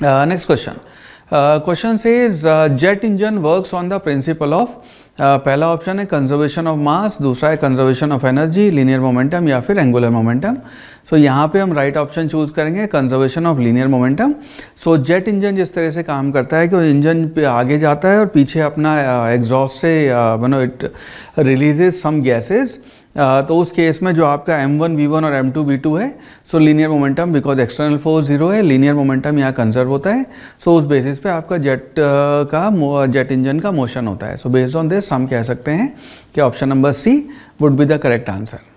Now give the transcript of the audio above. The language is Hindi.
Uh, next question. Uh, question says uh, jet engine works on the principle of पहला ऑप्शन है कंजर्वेशन ऑफ मास दूसरा है conservation of energy linear momentum या फिर एंगुलर मोमेंटम सो यहाँ पे हम राइट ऑप्शन चूज करेंगे conservation of linear momentum so jet engine जिस तरह से काम करता है कि वो इंजन पे आगे जाता है और पीछे अपना एग्जॉस्ट से बनो इट रिलीजेज सम गैसेज़ तो उस केस में जो आपका m1 v1 और m2 v2 है so linear momentum because external force zero है लीनियर मोमेंटम यहाँ कंजर्व होता है सो so उस बेसिस पे आपका जेट का जेट इंजन का मोशन होता है सो बेस्ड ऑन दिस हम कह सकते हैं कि option number C would be the correct answer